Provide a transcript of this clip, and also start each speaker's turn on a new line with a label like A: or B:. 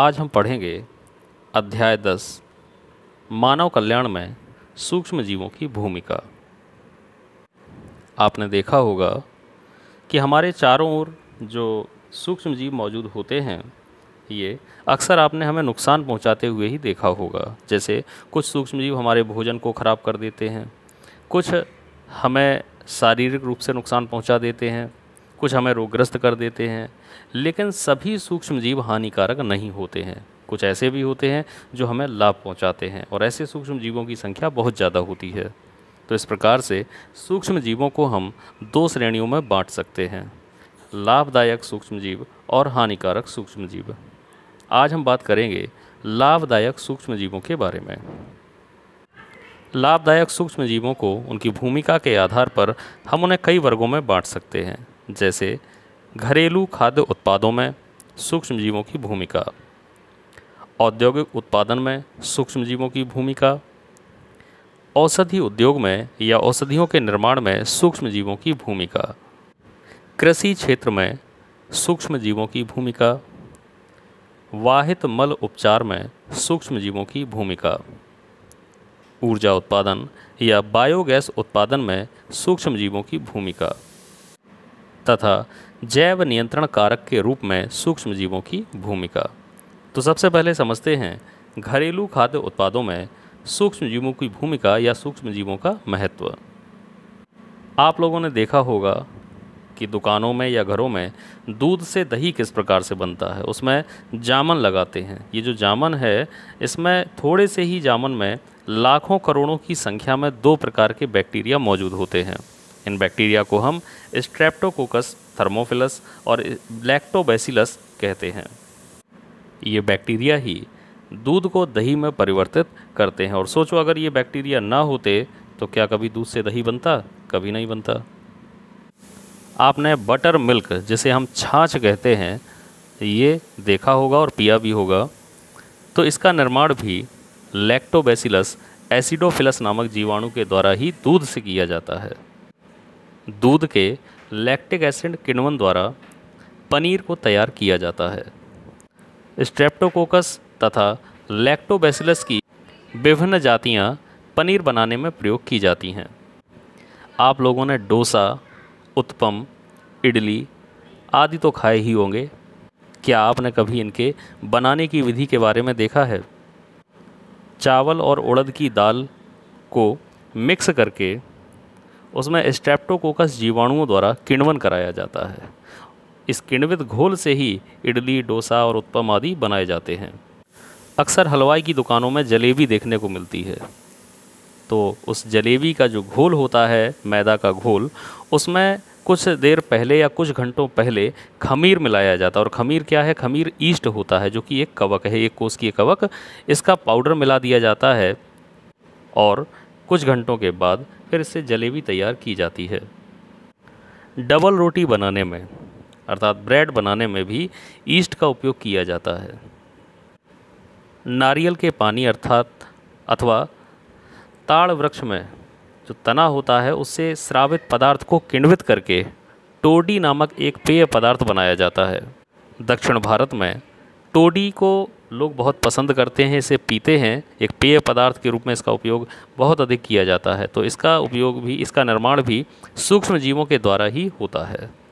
A: आज हम पढ़ेंगे अध्याय दस मानव कल्याण में सूक्ष्म जीवों की भूमिका आपने देखा होगा कि हमारे चारों ओर जो सूक्ष्म जीव मौजूद होते हैं ये अक्सर आपने हमें नुकसान पहुंचाते हुए ही देखा होगा जैसे कुछ सूक्ष्म जीव हमारे भोजन को ख़राब कर देते हैं कुछ हमें शारीरिक रूप से नुकसान पहुंचा देते हैं कुछ हमें रोगग्रस्त कर देते हैं लेकिन सभी सूक्ष्म जीव हानिकारक नहीं होते हैं कुछ ऐसे भी होते हैं जो हमें लाभ पहुंचाते हैं और ऐसे सूक्ष्म जीवों की संख्या बहुत ज़्यादा होती है तो इस प्रकार से सूक्ष्म जीवों को हम दो श्रेणियों में बांट सकते हैं लाभदायक सूक्ष्म जीव और हानिकारक सूक्ष्म जीव आज हम बात करेंगे लाभदायक सूक्ष्म जीवों के बारे में लाभदायक सूक्ष्म जीवों को उनकी भूमिका के आधार पर हम उन्हें कई वर्गों में बांट सकते हैं जैसे घरेलू खाद्य उत्पादों में सूक्ष्म जीवों की भूमिका औद्योगिक उत्पादन में सूक्ष्म जीवों की भूमिका औषधि उद्योग में या औषधियों के निर्माण में सूक्ष्म जीवों की भूमिका कृषि क्षेत्र में सूक्ष्म जीवों की भूमिका वाहित मल उपचार में सूक्ष्म जीवों की भूमिका ऊर्जा उत्पादन या बायोगैस उत्पादन में सूक्ष्म जीवों की भूमिका तथा जैव नियंत्रण कारक के रूप में सूक्ष्म जीवों की भूमिका तो सबसे पहले समझते हैं घरेलू खाद्य उत्पादों में सूक्ष्म जीवों की भूमिका या सूक्ष्म जीवों का महत्व आप लोगों ने देखा होगा कि दुकानों में या घरों में दूध से दही किस प्रकार से बनता है उसमें जामन लगाते हैं ये जो जामन है इसमें थोड़े से ही जामन में लाखों करोड़ों की संख्या में दो प्रकार के बैक्टीरिया मौजूद होते हैं इन बैक्टीरिया को हम स्ट्रेप्टोकोकस थर्मोफिलस और लैक्टोबैसिलस कहते हैं ये बैक्टीरिया ही दूध को दही में परिवर्तित करते हैं और सोचो अगर ये बैक्टीरिया ना होते तो क्या कभी दूध से दही बनता कभी नहीं बनता आपने बटर मिल्क जिसे हम छाछ कहते हैं ये देखा होगा और पिया भी होगा तो इसका निर्माण भी लैक्टोबैसिलस एसिडोफिलस नामक जीवाणु के द्वारा ही दूध से किया जाता है दूध के लैक्टिक एसिड किण्वन द्वारा पनीर को तैयार किया जाता है स्ट्रेप्टोकोकस तथा लैक्टोबैसिलस की विभिन्न जातियां पनीर बनाने में प्रयोग की जाती हैं आप लोगों ने डोसा उत्पम इडली आदि तो खाए ही होंगे क्या आपने कभी इनके बनाने की विधि के बारे में देखा है चावल और उड़द की दाल को मिक्स करके उसमें स्ट्रेप्टोकोकस जीवाणुओं द्वारा किण्वन कराया जाता है इस किण्वित घोल से ही इडली डोसा और उत्पम आदि बनाए जाते हैं अक्सर हलवाई की दुकानों में जलेबी देखने को मिलती है तो उस जलेबी का जो घोल होता है मैदा का घोल उसमें कुछ देर पहले या कुछ घंटों पहले खमीर मिलाया जाता है और खमीर क्या है खमीर ईस्ट होता है जो कि एक कवक है एक कोस की कवक इसका पाउडर मिला दिया जाता है और कुछ घंटों के बाद फिर इससे जलेबी तैयार की जाती है डबल रोटी बनाने में अर्थात ब्रेड बनाने में भी ईस्ट का उपयोग किया जाता है नारियल के पानी अर्थात अथवा ताड़ वृक्ष में जो तना होता है उससे श्रावित पदार्थ को किण्वित करके टोडी नामक एक पेय पदार्थ बनाया जाता है दक्षिण भारत में टोडी को लोग बहुत पसंद करते हैं इसे पीते हैं एक पेय पदार्थ के रूप में इसका उपयोग बहुत अधिक किया जाता है तो इसका उपयोग भी इसका निर्माण भी सूक्ष्म जीवों के द्वारा ही होता है